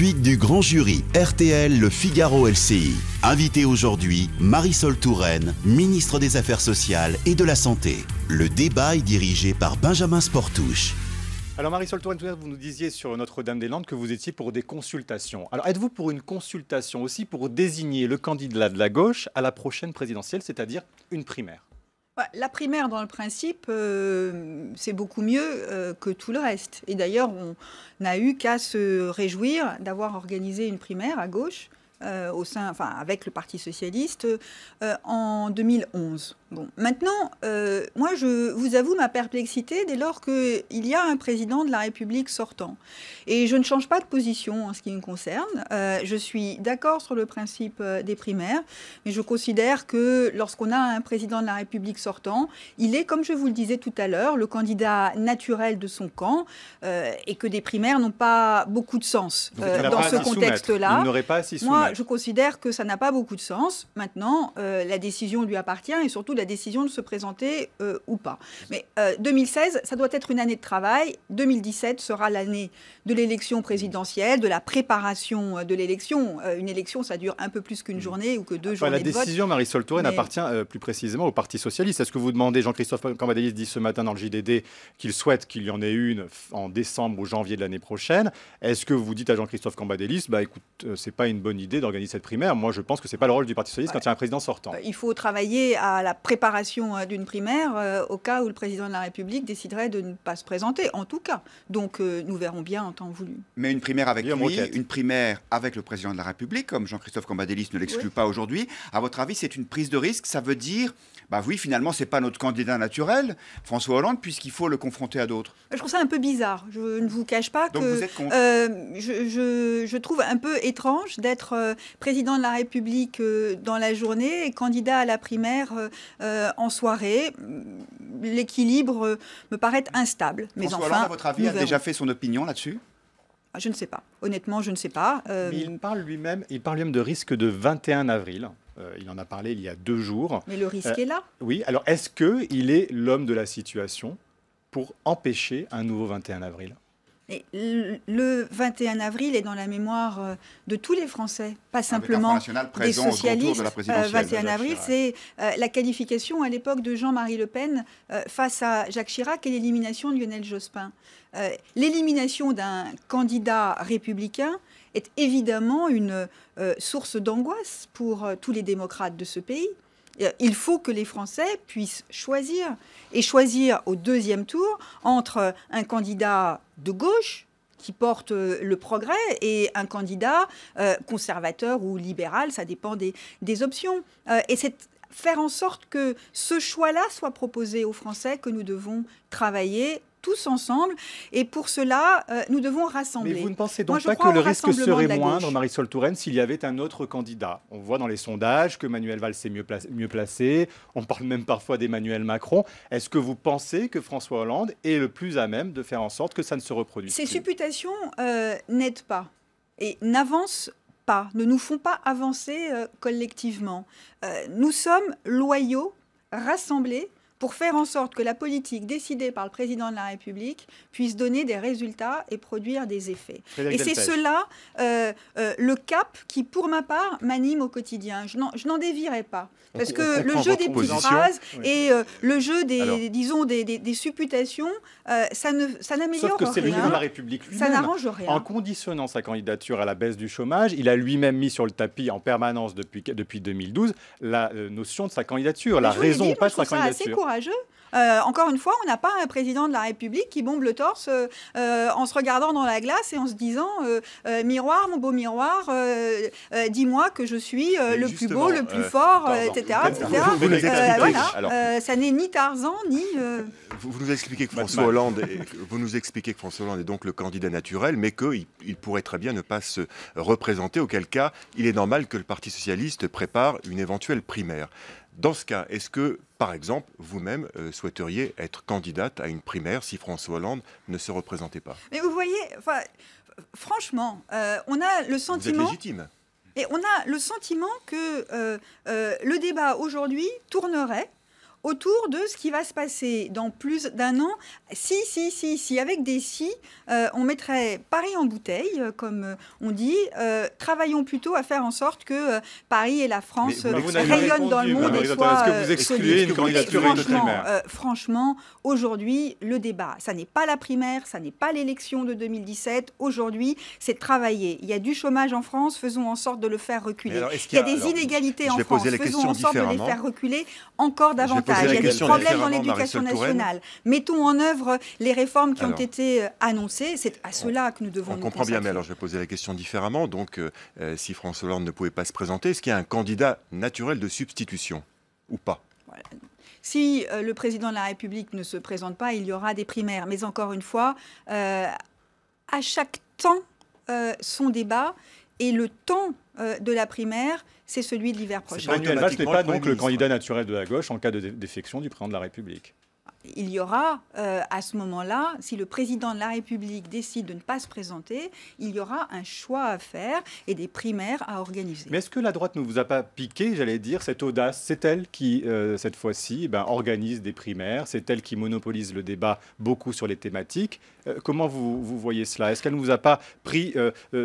Suite du grand jury RTL Le Figaro LCI. Invité aujourd'hui, Marisol Touraine, ministre des Affaires sociales et de la Santé. Le débat est dirigé par Benjamin Sportouche. Alors Marisol Touraine, vous nous disiez sur Notre-Dame-des-Landes que vous étiez pour des consultations. Alors êtes-vous pour une consultation aussi pour désigner le candidat de la gauche à la prochaine présidentielle, c'est-à-dire une primaire la primaire, dans le principe, euh, c'est beaucoup mieux euh, que tout le reste. Et d'ailleurs, on n'a eu qu'à se réjouir d'avoir organisé une primaire à gauche euh, au sein, enfin, avec le Parti socialiste euh, en 2011. Bon, maintenant, euh, moi, je vous avoue ma perplexité dès lors qu'il y a un président de la République sortant. Et je ne change pas de position en ce qui me concerne. je suis d'accord sur le principe des primaires, mais je considère que lorsqu'on a un président de la République sortant, il est, comme je vous le disais tout à l'heure, le candidat naturel de son camp et que des primaires n'ont pas beaucoup de sens dans ce contexte-là. n'aurait pas à s'y je considère que ça n'a pas beaucoup de sens. Maintenant, euh, la décision lui appartient et surtout la décision de se présenter euh, ou pas. Mais 2016, euh, ça doit être une année de travail. 2017 sera l'année de l'élection présidentielle, de la préparation de l'élection. une élection, ça dure un peu plus qu'une mm. journée ou que deux jours La décision, Marisol Touraine, appartient plus précisément au Parti socialiste. Est-ce que vous demandez, Jean-Christophe Cambadélis dit ce matin dans le JDD qu'il souhaite qu'il y en ait une en décembre ou janvier de l'année prochaine. Est-ce que vous dites à Jean-Christophe Cambadélis, bah écoute, c'est pas une bonne idée d'organiser cette primaire. Moi, je pense que ce n'est pas le rôle du Parti socialiste quand il y a un président sortant. Euh, il faut travailler à la préparation euh, d'une primaire euh, au cas où le président de la République déciderait de ne pas se présenter, en tout cas. Donc, nous verrons bien en temps voulu. Mais une primaire avec lui, une primaire avec le président de la République, comme Jean-Christophe Cambadélis ne l'exclut pas aujourd'hui, à votre avis, c'est une prise de risque Ça veut dire bah oui, finalement, c'est pas notre candidat naturel, François Hollande, puisqu'il faut le confronter à d'autres. Je trouve ça un peu bizarre. Je ne vous cache pas que euh, je, trouve un peu étrange d'être euh, président de la République euh, dans la journée et candidat à la primaire en soirée. L'équilibre me paraît instable. François Hollande, à votre avis, a déjà fait son opinion là-dessus ah, Je ne sais pas. Honnêtement, je ne sais pas. Mais parle lui-même, il parle lui-même de risque de 21 avril. Euh, il en a parlé il y a deux jours. Mais le risque euh, est là. Oui, alors est-ce que il est l'homme de la situation pour empêcher un nouveau 21 avril le 21 avril est dans la mémoire euh, de tous les Français, pas simplement des socialistes. Le 21 avril, c'est la qualification à l'époque de Jean-Marie Le Pen face à Jacques Chirac et l'élimination de Lionel Jospin. L'élimination d'un candidat républicain est évidemment une euh, source d'angoisse pour euh, tous les démocrates de ce pays. Euh, il faut que les Français puissent choisir et choisir au deuxième tour entre un candidat de gauche qui porte le progrès et un candidat conservateur ou libéral, ça dépend des, des options. et c'est faire en sorte que ce choix-là soit proposé aux Français que nous devons travailler tous ensemble. Et pour cela, euh, nous devons rassembler. Mais vous ne pensez donc pas que le risque serait moindre, Marisol Touraine, s'il y avait un autre candidat On voit dans les sondages que Manuel Valls est mieux, placé. Mieux placé. On parle même parfois d'Emmanuel Macron. Est-ce que vous pensez que François Hollande est le plus à même de faire en sorte que ça ne se reproduise Ces supputations euh, n'aident pas et n'avancent pas, ne nous font pas avancer euh, collectivement. nous sommes loyaux, rassemblés pour faire en sorte que la politique décidée par le président de la République puisse donner des résultats et produire des effets. et c'est cela euh, euh, le cap qui, pour ma part, m'anime au quotidien. Je n'en dévierai pas. Parce que euh, le jeu des petites phrases et le jeu des, disons, des, supputations, ça ne ça n'améliore rien. Sauf que c'est de la République lui-même. Ça n'arrange rien. En conditionnant sa candidature à la baisse du chômage, il a lui-même mis sur le tapis en permanence depuis, depuis 2012 la notion de sa candidature, la raison pas de sa candidature. Euh, encore une fois, on n'a pas un président de la République qui bombe le torse euh, euh, en se regardant dans la glace et en se disant miroir, mon beau miroir, dis-moi que je suis le plus beau, le plus fort, etc. Vous, ça n'est ni Tarzan ni. Vous, nous expliquez que François Hollande, est, vous nous que est donc le candidat naturel, mais qu'il il pourrait très bien ne pas se représenter. Auquel cas, il est normal que le Parti socialiste prépare une éventuelle primaire. Dans ce cas, est-ce que, par exemple, vous-même euh, souhaiteriez être candidate à une primaire si François Hollande ne se représentait pas Mais vous voyez, franchement, euh, on a le sentiment. légitime. Et on a le sentiment que euh, le débat aujourd'hui tournerait autour de ce qui va se passer dans plus d'un an. Si, si, si, si, avec des si, euh, on mettrait Paris en bouteille, euh, comme euh, on dit. travaillons plutôt à faire en sorte que Paris et la France rayonnent dans le monde. Est-ce que vous excluez une candidature franchement, franchement aujourd'hui, le débat, ça n'est pas la primaire, ça n'est pas l'élection de 2017. Aujourd'hui, c'est travailler. Il y a du chômage en France, faisons en sorte de le faire reculer. il, y a, des inégalités en France, faisons en sorte de les faire reculer encore davantage. Il y a des problèmes dans l'éducation nationale. Mettons en œuvre les réformes qui ont été euh, annoncées. C'est à cela que nous devons. On nous comprends bien, mais alors je vais poser la question différemment. Donc, euh, euh, si François Hollande ne pouvait pas se présenter, est-ce qu'il y a un candidat naturel de substitution ou pas Si le président de la République ne se présente pas, il y aura des primaires. Mais encore une fois, à chaque temps, son débat et le temps de la primaire c'est celui de l'hiver prochain. Manuel Valls n'est pas donc le candidat naturel de la gauche en cas de défection du président de la République il y aura euh, à ce moment-là, si le président de la République décide de ne pas se présenter, il y aura un choix à faire et des primaires à organiser. Mais est-ce que la droite ne vous a pas piqué, j'allais dire, cette audace C'est elle qui, euh, cette fois-ci, eh ben, organise des primaires, c'est elle qui monopolise le débat beaucoup sur les thématiques. Euh, comment vous, vous, voyez cela Est-ce qu'elle ne vous a pas pris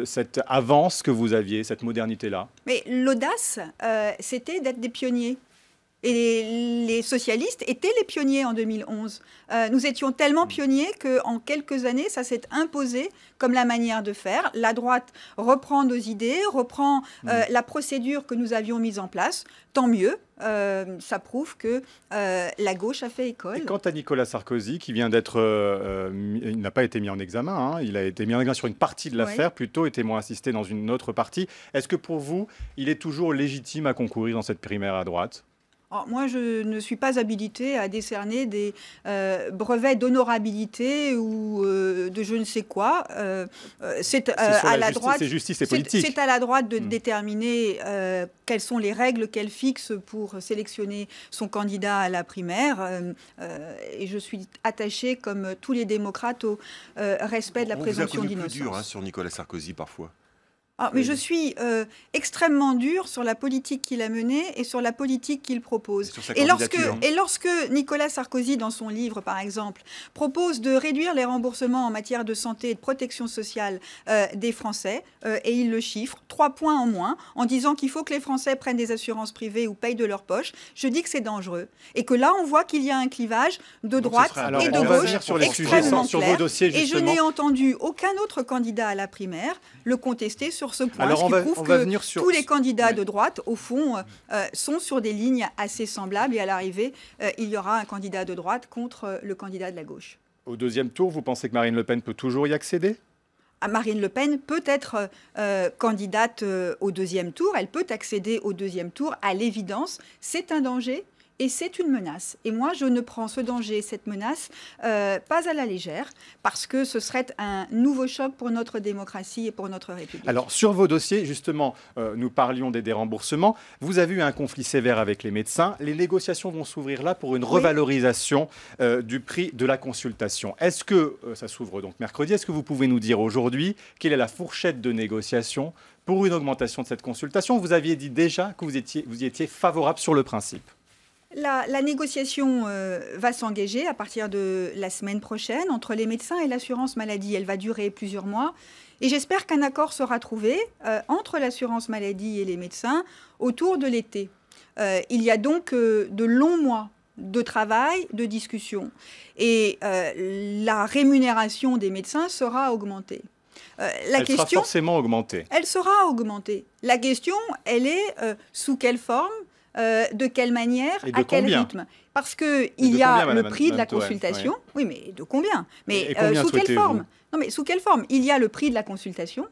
cette avance que vous aviez, cette modernité-là Mais l'audace, c'était d'être des pionniers. Et les, socialistes étaient les pionniers en 2011. Euh, nous étions tellement pionniers qu'en quelques années, ça s'est imposé comme la manière de faire. La droite reprend nos idées, reprend euh, mm. la procédure que nous avions mise en place. Tant mieux, euh, ça prouve que la gauche a fait école. Et quant à Nicolas Sarkozy, qui vient d'être. il n'a pas été mis en examen, hein. il a été mis en examen sur une partie de l'affaire, plutôt et moins assisté dans une autre partie. Est-ce que pour vous, il est toujours légitime à concourir dans cette primaire à droite moi, je ne suis pas habilitée à décerner des euh, brevets d'honorabilité ou euh, de je ne sais quoi. Euh, c'est à la, droite. C'est à la droite de hmm. déterminer quelles sont les règles qu'elle fixe pour sélectionner son candidat à la primaire. et je suis attachée, comme tous les démocrates, au respect de la présomption d'innocence. Vous a plus dur hein, sur Nicolas Sarkozy parfois. Ah, mais je suis euh, extrêmement dur sur la politique qu'il a menée et sur la politique qu'il propose. Et, lorsque, hein. et lorsque Nicolas Sarkozy, dans son livre par exemple, propose de réduire les remboursements en matière de santé et de protection sociale euh, des Français, euh, et il le chiffre, trois points en moins, en disant qu'il faut que les Français prennent des assurances privées ou payent de leur poche, je dis que c'est dangereux. Et que là, on voit qu'il y a un clivage de droite et de gauche sur les extrêmement sujets, sur, clair, sur vos dossiers, Et je n'ai entendu aucun autre candidat à la primaire le contester ce Alors on prouve que tous les candidats de droite, au fond, euh, euh, sont sur des lignes assez semblables. Et à l'arrivée, euh, il y aura un candidat de droite contre le candidat de la gauche. Au deuxième tour, vous pensez que Marine Le Pen peut toujours y accéder ah, Marine Le Pen peut être candidate au deuxième tour, elle peut accéder au deuxième tour, à l'évidence, c'est un danger, et c'est une menace. Et moi, je ne prends ce danger, cette menace, euh, pas à la légère, parce que ce serait un nouveau choc pour notre démocratie et pour notre République. Alors, sur vos dossiers, justement, euh, nous parlions des déremboursements. Vous avez eu un conflit sévère avec les médecins. Les négociations vont s'ouvrir là pour une revalorisation euh, du prix de la consultation. Est-ce que, ça s'ouvre donc mercredi, est-ce que vous pouvez nous dire aujourd'hui quelle est la fourchette de négociation pour une augmentation de cette consultation Vous aviez dit déjà que vous, vous y étiez favorable sur le principe. La, négociation euh, va s'engager à partir de la semaine prochaine entre les médecins et l'assurance maladie. Elle va durer plusieurs mois. Et j'espère qu'un accord sera trouvé euh, entre l'assurance maladie et les médecins autour de l'été. Euh, il y a donc de longs mois de travail, de discussion. Et la rémunération des médecins sera augmentée. la elle question, sera forcément augmentée. Elle sera augmentée. La question, elle est sous quelle forme euh, de quelle manière, à quel rythme. Parce qu'il y a le prix de la consultation. Oui, mais de combien Mais euh, sous quelle forme Non, mais sous quelle forme Il y a le prix de la consultation,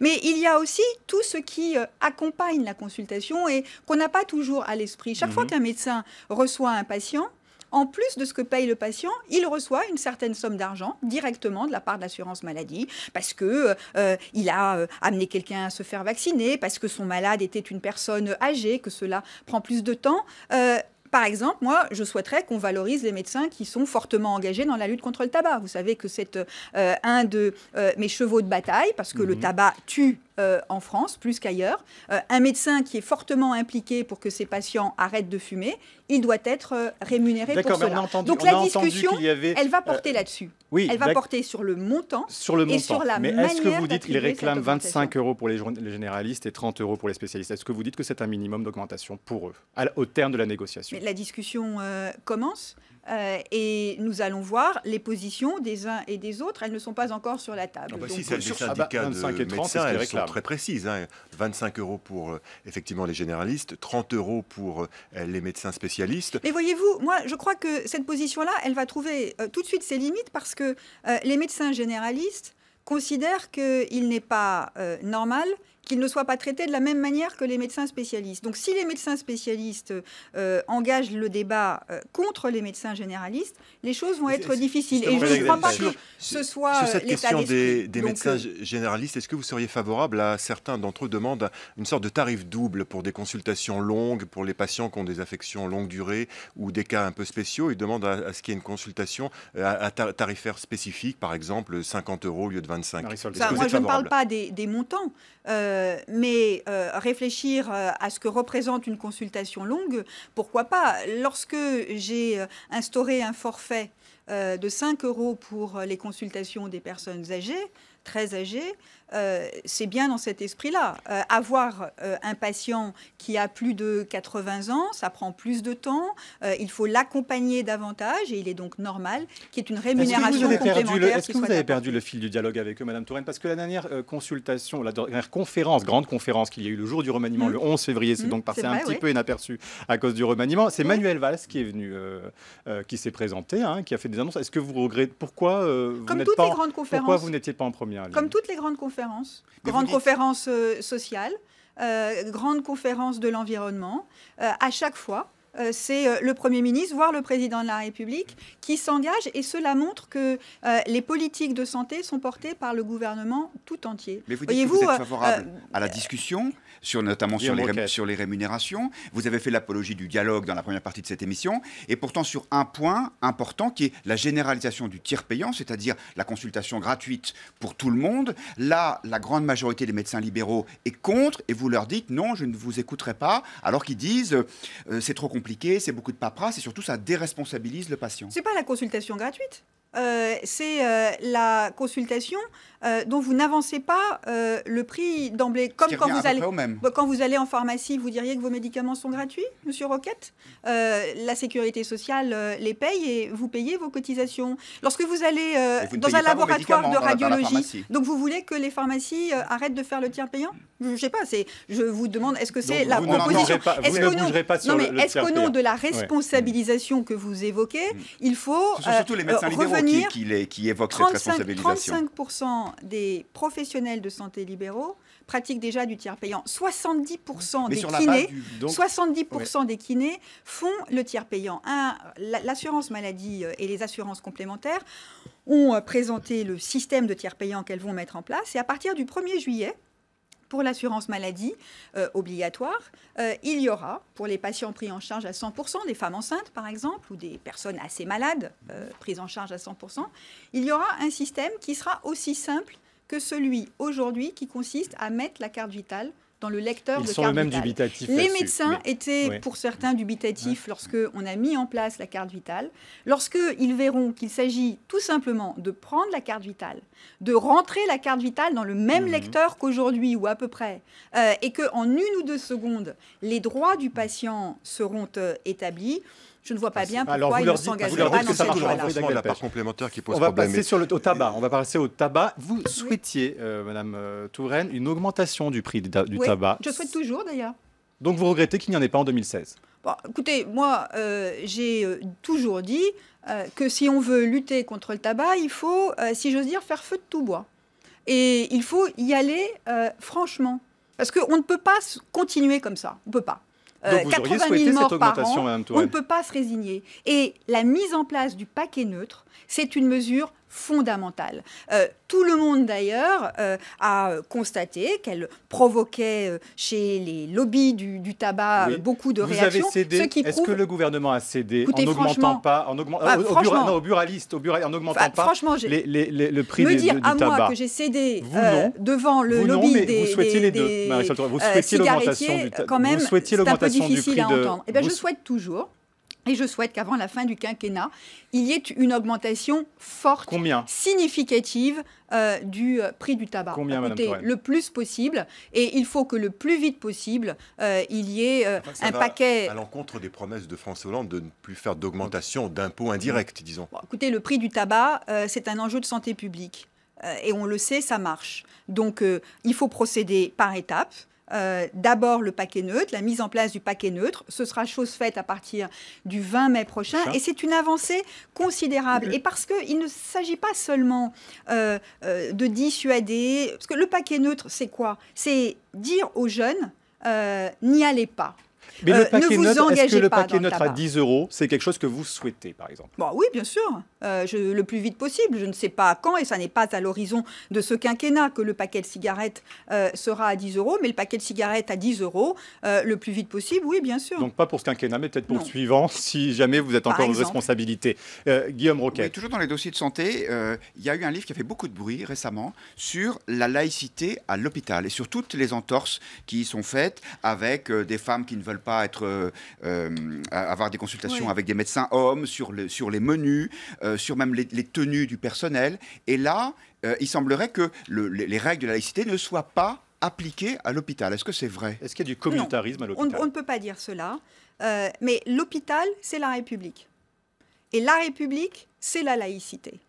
mais il y a aussi tout ce qui euh, accompagne la consultation et qu'on n'a pas toujours à l'esprit. Chaque fois mhm. qu'un médecin reçoit un patient, en plus de ce que paye le patient, il reçoit une certaine somme d'argent directement de la part de l'assurance maladie parce que euh, il a euh, amené quelqu'un à se faire vacciner, parce que son malade était une personne âgée, que cela prend plus de temps. Euh, par exemple, moi, je souhaiterais qu'on valorise les médecins qui sont fortement engagés dans la lutte contre le tabac. Vous savez que c'est un de mes chevaux de bataille, parce que le mhm. tabac tue euh, en France, plus qu'ailleurs. Euh, un médecin qui est fortement impliqué pour que ses patients arrêtent de fumer, il doit être euh, rémunéré pour cela. Donc la discussion, elle va porter là-dessus. Oui, elle va porter sur le montant sur le et sur la Mais est-ce que vous dites qu'ils réclament 25 euros pour les, généralistes et 30 euros pour les spécialistes Est-ce que vous dites que c'est un minimum d'augmentation pour eux, au terme de la négociation La discussion commence. Euh, et nous allons voir les positions des uns et des autres. Elles ne sont pas encore sur la table. Ah bah si, celles des ah bah, syndicats de médecins, sont très précises. 25 hein. euros pour euh, effectivement les généralistes, 30 euros pour euh, les médecins spécialistes. Mais voyez-vous, moi je crois que cette position-là, elle va trouver tout de suite ses limites parce que les médecins généralistes considèrent qu'il n'est pas normal qu'ils ne soient pas traités de la même manière que les médecins spécialistes. Donc si les médecins spécialistes euh, engagent le débat euh, contre les médecins généralistes, les choses vont être difficiles. Et je ne crois pas que ce soit sur cette euh, question des, médecins généralistes. Est-ce que vous seriez favorable à certains d'entre eux demandent une sorte de tarif double pour des consultations longues pour les patients qui ont des affections longue durée ou des cas un peu spéciaux Ils demandent à, ce qu'il y ait une consultation à, tarifaire spécifique, par exemple 50 euros au lieu de 25. moi, je ne parle pas des, montants. Euh, mais euh, réfléchir euh, à ce que représente une consultation longue, pourquoi pas Lorsque j'ai instauré un forfait de 5 euros pour les consultations des personnes âgées, très âgées, euh, c'est bien dans cet esprit-là. Euh, avoir euh, un patient qui a plus de 80 ans, ça prend plus de temps, il faut l'accompagner davantage et il est donc normal qu'il y ait une rémunération est complémentaire. Est-ce que vous avez, perdu le, fil du dialogue avec eux, Madame Touraine Parce que la dernière consultation, la dernière conférence, grande conférence qu'il y a eu le jour du remaniement, mmh. le 11 février, c'est mmh, donc passé un petit peu inaperçu à cause du remaniement, c'est Manuel Valls qui est venu, qui s'est présenté, hein, qui a fait des annonces. Est-ce que vous regrettez Pourquoi vous n'étiez pas, en... pas en première ligne Comme toutes les grandes conférences grande conférence euh, sociale, euh, grande conférence de l'environnement. Euh, à chaque fois, c'est le Premier ministre, voire le Président de la République, qui s'engage et cela montre que les politiques de santé sont portées par le gouvernement tout entier. Mais vous dites Voyez que vous, êtes favorable à la discussion, notamment sur les, sur les, rémunérations. Vous avez fait l'apologie du dialogue dans la première partie de cette émission. Et pourtant, sur un point important qui est la généralisation du tiers payant, c'est-à-dire la consultation gratuite pour tout le monde. Là, la grande majorité des médecins libéraux est contre et vous leur dites non, je ne vous écouterai pas, alors qu'ils disent euh, c'est trop compliqué, c'est beaucoup de paperasse et surtout ça déresponsabilise le patient. C'est pas la consultation gratuite. Euh, c'est euh, la consultation euh, dont vous n'avancez pas le prix d'emblée. Comme quand vous, allez, quand vous allez en pharmacie, vous diriez que vos médicaments sont gratuits, monsieur Roquette La sécurité sociale les paye et vous payez vos cotisations. Lorsque vous allez dans un laboratoire de radiologie, donc vous voulez que les pharmacies arrêtent de faire le tiers payant Je ne sais pas, je vous demande, est-ce que c'est la proposition Est-ce qu'au nom, est de la responsabilisation que vous évoquez, mm. il faut... surtout les médecins libéraux qui, qui, évoque cette 35% des professionnels de santé libéraux pratiquent déjà du tiers payant. 70% des kinés, 70% des kinés font le tiers payant. L'assurance maladie euh, et les assurances complémentaires ont euh, présenté le système de tiers payant qu'elles vont mettre en place. Et à partir du 1er juillet, pour l'assurance maladie euh, obligatoire, euh, il y aura pour les patients pris en charge à 100%, des femmes enceintes par exemple, ou des personnes assez malades euh, prises en charge à 100%, il y aura un système qui sera aussi simple que celui aujourd'hui qui consiste à mettre la carte vitale dans le lecteur de carte même vitale. Les médecins étaient pour certains dubitatifs lorsque on a mis en place la carte vitale, lorsque ils verront qu'il s'agit tout simplement de prendre la carte vitale, de rentrer la carte vitale dans le même mhm. lecteur qu'aujourd'hui ou à peu près, euh, et que en une ou deux secondes les droits du patient seront euh, établis. Je ne vois pas ah, bien pourquoi ils ne s'engagent pas dans cette voie-là. la part complémentaire qui pose on va Passer sur le, au tabac. On va passer au tabac. Vous souhaitiez, Mme euh, Madame euh, Touraine, une augmentation du prix du, oui, tabac. Je souhaite toujours d'ailleurs. Donc vous regrettez qu'il n'y en ait pas en 2016 Écoutez, moi, euh, j'ai toujours dit que si on veut lutter contre le tabac, il faut, si j'ose dire, faire feu de tout bois. Et il faut y aller franchement. Parce qu'on ne peut pas continuer comme ça. On ne peut pas. Euh, Donc 80 000 morts par an, on ne peut pas se résigner. Et la mise en place du paquet neutre, c'est une mesure fondamentale. Euh, tout le monde d'ailleurs euh, a constaté qu'elle provoquait euh, chez les lobbies du, du tabac euh, beaucoup de Vous réactions. Est-ce que le gouvernement a cédé en n'augmentant pas, en ah, au, bura... non, au buraliste, en augmentant pas les, les, le prix me dire du, dire à Moi que j'ai cédé euh, devant le lobby non, des, vous souhaitiez les deux, vous souhaitiez l'augmentation du tabac. Vous souhaitiez l'augmentation du prix de. Eh ben, je souhaite toujours et je souhaite qu'avant la fin du quinquennat, il y ait une augmentation forte, significative euh, du euh, prix du tabac. Combien, le plus possible. Et il faut que le plus vite possible, euh, il y ait un paquet. À l'encontre des promesses de François Hollande de ne plus faire d'augmentation d'impôts indirects, disons. écoutez, le prix du tabac, c'est un enjeu de santé publique. et on le sait, ça marche. Donc, il faut procéder par étapes. Euh, d'abord le paquet neutre, la mise en place du paquet neutre. Ce sera chose faite à partir du 20 mai prochain. Et c'est une avancée considérable. Et parce qu'il ne s'agit pas seulement euh, euh, de dissuader, parce que le paquet neutre, c'est quoi C'est dire aux jeunes, n'y allez pas. Mais le euh, paquet ne est-ce que le paquet neutre à 10 euros, c'est quelque chose que vous souhaitez, par exemple bon, bah Oui, bien sûr. Euh, le plus vite possible. Je ne sais pas quand, et ça n'est pas à l'horizon de ce quinquennat que le paquet de cigarettes euh, sera à 10 euros, mais le paquet de cigarettes à 10 euros le plus vite possible, oui, bien sûr. Donc pas pour ce quinquennat, mais peut-être pour le suivant, si jamais vous êtes encore une responsabilité. Guillaume Roquet. toujours dans les dossiers de santé, il y a eu un livre qui a fait beaucoup de bruit récemment sur la laïcité à l'hôpital et sur toutes les entorses qui y sont faites avec des femmes qui ne veulent pas être, euh, euh, avoir des consultations avec des médecins hommes sur, le, sur les menus, euh, sur même les, tenues du personnel. Et là, il semblerait que les règles de la laïcité ne soient pas appliquées à l'hôpital. Est-ce que c'est vrai Est-ce qu'il y a du communautarisme à l'hôpital on, ne peut pas dire cela. mais l'hôpital, c'est la République. Et la République, c'est la laïcité.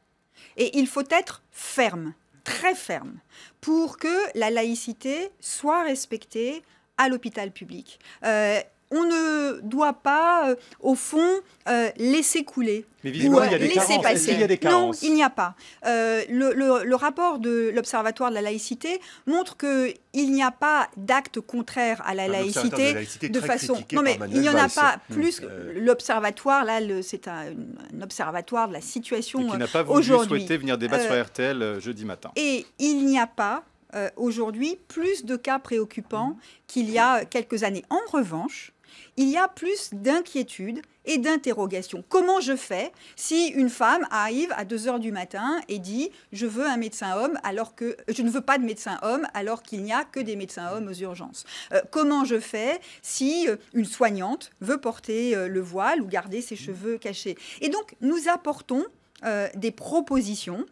Et il faut être ferme, très ferme, pour que la laïcité soit respectée à l'hôpital public. Euh, on ne doit pas, euh, au fond, euh, laisser couler. Mais visiblement, il y a des Il y a des carences. Non, il n'y a pas. le, rapport de l'Observatoire de la laïcité montre qu'il n'y a pas d'acte contraire à la laïcité de, façon. Non, mais il n'y en a pas hmm. plus. L'Observatoire, là, c'est un, observatoire de la situation aujourd'hui. Qui n'a pas voulu souhaiter venir débattre sur RTL jeudi matin. Et il n'y a pas euh, aujourd'hui plus de cas préoccupants qu'il y a quelques années. En revanche, il y a plus d'inquiétudes et d'interrogations. Comment je fais si une femme arrive à 2 h du matin et dit je veux un médecin homme alors que je ne veux pas de médecin homme alors qu'il n'y a que des médecins hommes aux urgences euh, Comment je fais si euh, une soignante veut porter le voile ou garder ses mmh. cheveux cachés Et donc nous apportons des propositions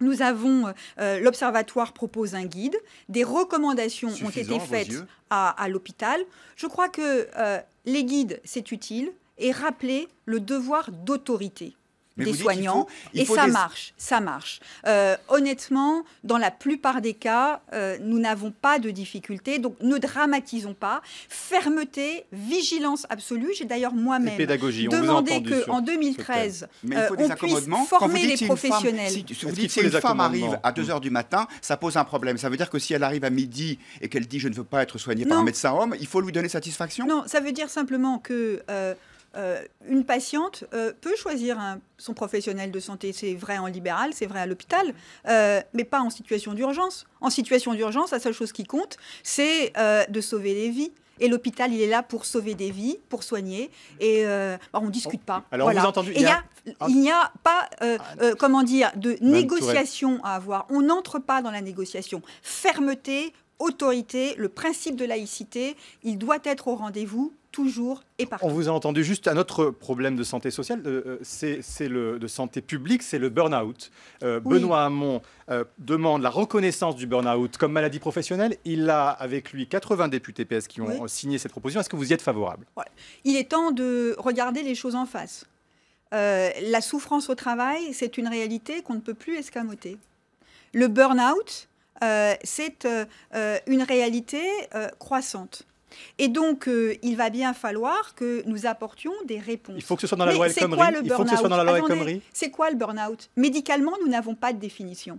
nous avons, euh, euh, l'Observatoire propose un guide, des recommandations ont été faites à, l'hôpital. Je crois que euh, les guides, c'est utile, et rappeler le devoir d'autorité des soignants. et ça marche, ça marche. Euh, honnêtement, dans la plupart des cas, euh, nous n'avons pas de difficultés. Donc ne dramatisons pas. Fermeté, vigilance absolue. J'ai d'ailleurs moi-même demandé qu'en 2013, euh, on puisse former les professionnels. si, une femme arrive à 2h du matin, ça pose un problème. Ça veut dire que si elle arrive à midi et qu'elle dit je ne veux pas être soignée par un médecin homme, il faut lui donner satisfaction Non, ça veut dire simplement que... Euh, une patiente euh, peut choisir son professionnel de santé. C'est vrai en libéral, c'est vrai à l'hôpital, euh, mais pas en situation d'urgence. En situation d'urgence, la seule chose qui compte, c'est de sauver des vies. Et l'hôpital, il est là pour sauver des vies, pour soigner. Et bah, on ne discute oh, pas. Alors, entendu, il n'y a... pas, ah, comment dire, de négociation à avoir. On n'entre pas dans la négociation. Fermeté, autorité, le principe de laïcité, il doit être au rendez-vous toujours et partout. On vous a entendu juste un autre problème de santé sociale, euh, euh, c'est le de santé publique, c'est le burn-out. Euh, Benoît Hamon demande la reconnaissance du burn-out comme maladie professionnelle. Il a avec lui 80 députés PS qui ont signé cette proposition. Est-ce que vous y êtes favorable Il est temps de regarder les choses en face. la souffrance au travail, c'est une réalité qu'on ne peut plus escamoter. Le burn-out, euh, c'est euh, euh, une réalité croissante. Et donc, il va bien falloir que nous apportions des réponses. Il faut que ce soit dans la loi C'est quoi le burn C'est quoi le burn-out Médicalement, nous n'avons pas de définition.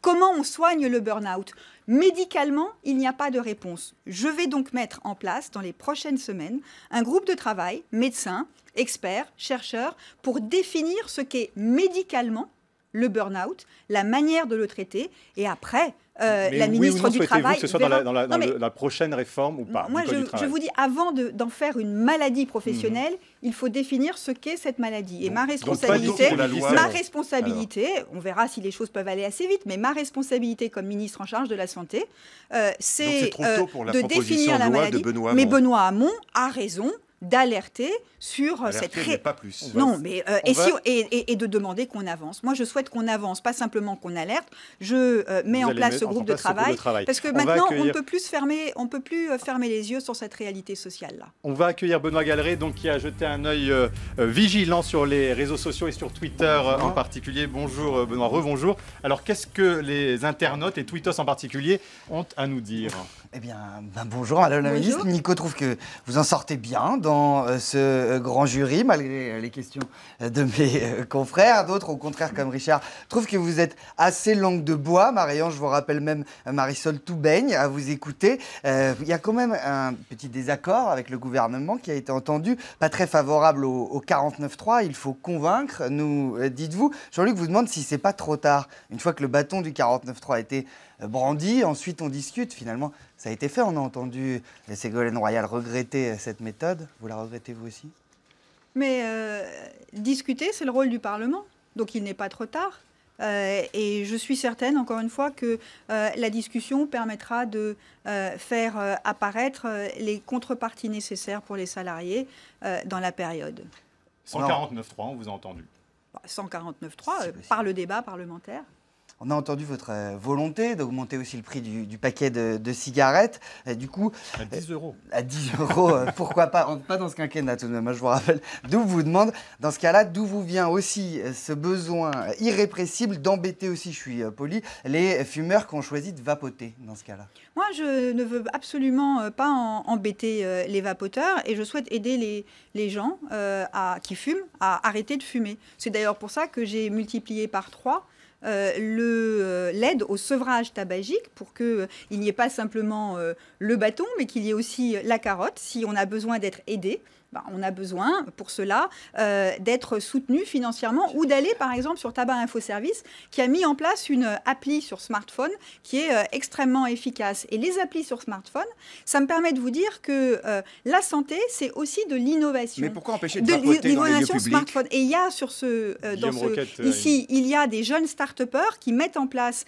Comment on soigne le burn-out Médicalement, il n'y a pas de réponse. Je vais donc mettre en place dans les prochaines semaines un groupe de travail, médecins, experts, chercheurs, pour définir ce qu'est médicalement le burn-out, la manière de le traiter, et après, euh, la ministre du Travail. que ce soit dans, la, dans, la, prochaine réforme ou pas Moi, je, vous dis, avant d'en faire une maladie professionnelle, mhm. il faut définir ce qu'est cette maladie. Et ma responsabilité, ma responsabilité on verra si les choses peuvent aller assez vite, mais ma responsabilité comme ministre en charge de la santé, euh, c'est euh, de définir la maladie. Benoît mais Benoît Hamon a raison d'alerter sur euh, cette pas plus. non mais euh, et, de demander qu'on avance. Moi je souhaite qu'on avance, pas simplement qu'on alerte. Je euh, mets en place, ce groupe, de travail parce que maintenant on ne peut plus fermer, on peut plus fermer les yeux sur cette réalité sociale là. On va accueillir Benoît Galeret donc qui a jeté un œil vigilant sur les réseaux sociaux et sur Twitter en particulier. Bonjour Benoît, rebonjour. Alors qu'est-ce que les internautes et Twittos en particulier ont à nous dire eh bien, ben, bonjour Madame la Ministre. Nico trouve que vous en sortez bien dans euh, ce euh, grand jury, malgré euh, les questions de mes confrères. D'autres, au contraire, comme Richard, trouvent que vous êtes assez langue de bois. Marianne, je vous rappelle même Marisol baigne à vous écouter. Il y a quand même un petit désaccord avec le gouvernement qui a été entendu, pas très favorable au, au 49-3. Il faut convaincre, nous dites-vous. Jean-Luc vous demande si c'est pas trop tard, une fois que le bâton du 49-3 a été euh, Brandy, ensuite on discute. Finalement, ça a été fait. On a entendu Ségolène Royal regretter euh, cette méthode. Vous la regrettez vous aussi Mais euh, discuter, c'est le rôle du Parlement. Donc il n'est pas trop tard. et je suis certaine, encore une fois, que la discussion permettra de faire apparaître les contreparties nécessaires pour les salariés dans la période. 149.3, on vous a entendu. 149.3, bah, par le débat parlementaire. On a entendu votre euh, volonté d'augmenter aussi le prix du, paquet de, cigarettes. du coup, à 10 euh, euros. À 10 euros, euh, pourquoi pas Pas dans ce quinquennat tout de même, hein, je vous rappelle. D'où vous demande, dans ce cas-là, d'où vous vient aussi ce besoin irrépressible d'embêter aussi, je suis poli, les fumeurs qui ont choisi de vapoter dans ce cas-là Moi, je ne veux absolument pas embêter les vapoteurs et je souhaite aider les, gens qui fument à arrêter de fumer. C'est d'ailleurs pour ça que j'ai multiplié par trois euh, euh, l'aide au sevrage tabagique pour qu'il euh, n'y ait pas simplement le bâton, mais qu'il y ait aussi la carotte si on a besoin d'être aidé. Bah, on a besoin pour cela euh, d'être soutenu financièrement ou d'aller par exemple sur Tabac Info Service qui a mis en place une appli sur smartphone qui est euh, extrêmement efficace. Et les applis sur smartphone, ça me permet de vous dire que euh, la santé, c'est aussi de l'innovation. Mais pourquoi empêcher de, de l'innovation smartphone Et il y a sur ce, ici, il y a des jeunes start-upers qui mettent en place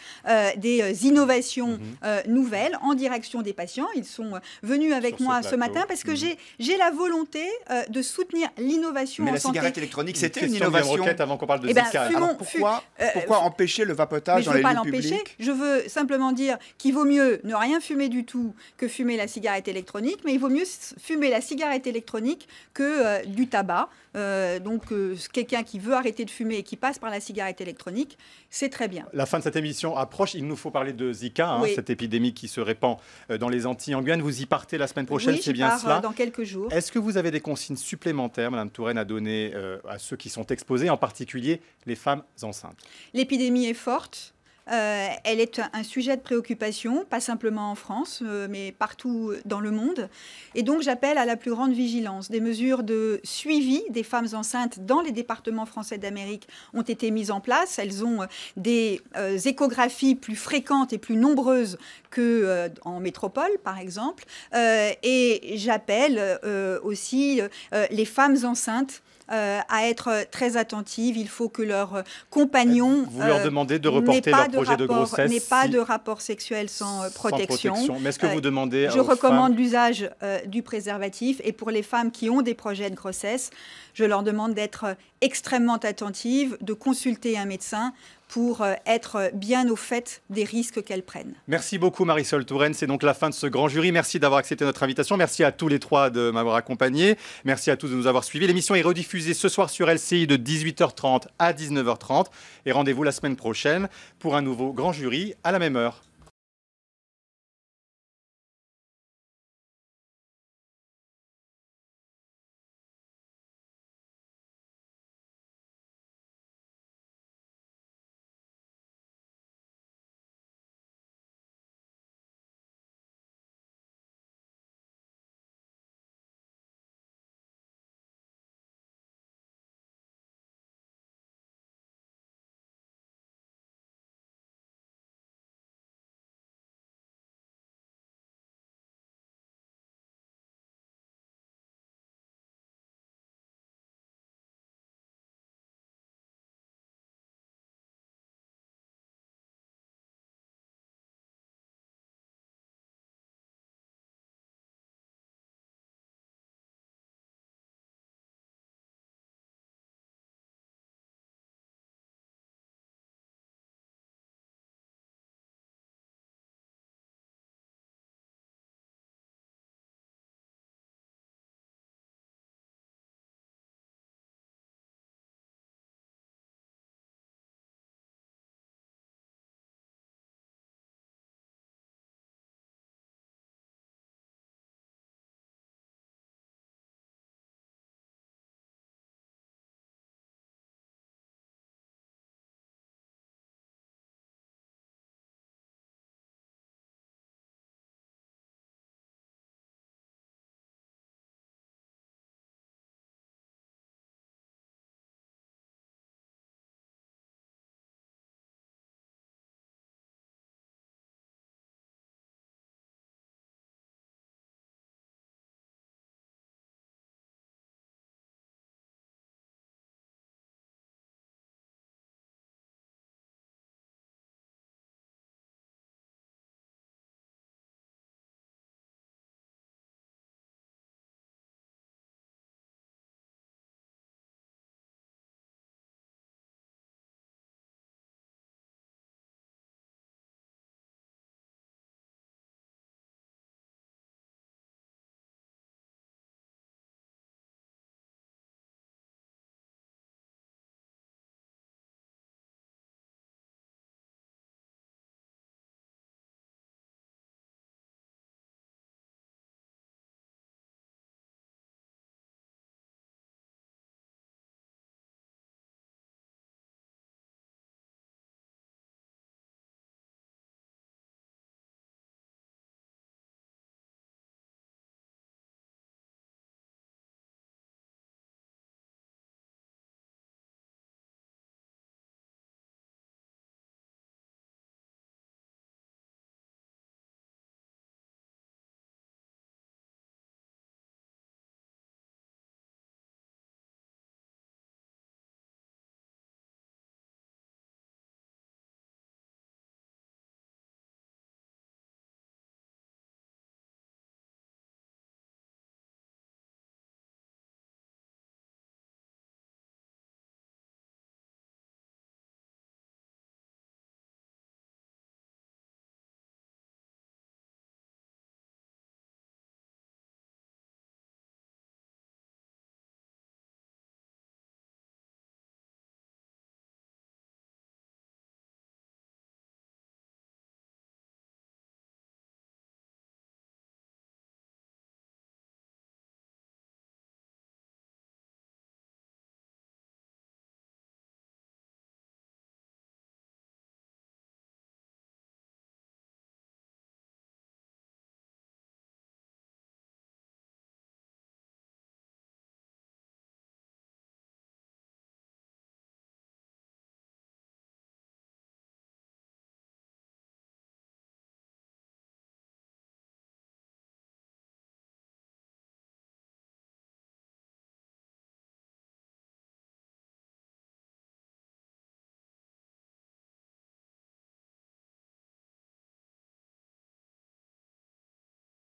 des innovations mhm. nouvelles en direction des patients. Ils sont venus avec moi ce, matin parce que mhm. j'ai j'ai la volonté euh, de soutenir l'innovation en la cigarette électronique, c'était une innovation. avant qu'on parle de eh ben, Alors pourquoi, euh, pourquoi empêcher le vapotage dans je veux pas l'empêcher. Je veux simplement dire qu'il vaut mieux ne rien fumer du tout que fumer la cigarette électronique, mais il vaut mieux fumer la cigarette électronique que euh, du tabac. donc quelqu'un qui veut arrêter de fumer et qui passe par la cigarette électronique, c'est très bien. La fin de cette émission approche. Il nous faut parler de Zika, hein, cette épidémie qui se répand dans les Antilles. En vous y partez la semaine prochaine, c'est bien cela. Dans quelques jours. Est-ce que vous avez des consignes supplémentaires, Mme Touraine a donné euh, à ceux qui sont exposés, en particulier les femmes enceintes. L'épidémie est forte. Euh, elle est un sujet de préoccupation, pas simplement en France, euh, mais partout dans le monde. Et donc j'appelle à la plus grande vigilance. Des mesures de suivi des femmes enceintes dans les départements français d'Amérique ont été mises en place. Elles ont euh, des échographies plus fréquentes et plus nombreuses qu'en en métropole, par exemple. et j'appelle aussi les femmes enceintes euh, à être euh, très attentive. Il faut que leurs euh, compagnons. Vous leur de reporter de N'aient pas de rapport sexuel sans, protection. Mais est-ce que vous demandez. Je recommande l'usage du préservatif. Et pour les femmes qui ont des projets de grossesse, je leur demande d'être extrêmement attentive, de consulter un médecin pour euh, être bien au fait des risques qu'elles prennent. Merci beaucoup Marisol Touraine. C'est donc la fin de ce grand jury. Merci d'avoir accepté notre invitation. Merci à tous les trois de m'avoir accompagné. Merci à tous de nous avoir suivis. L'émission est rediffusée ce soir sur LCI de 18h30 à 19h30. Et rendez-vous la semaine prochaine pour un nouveau grand jury à la même heure.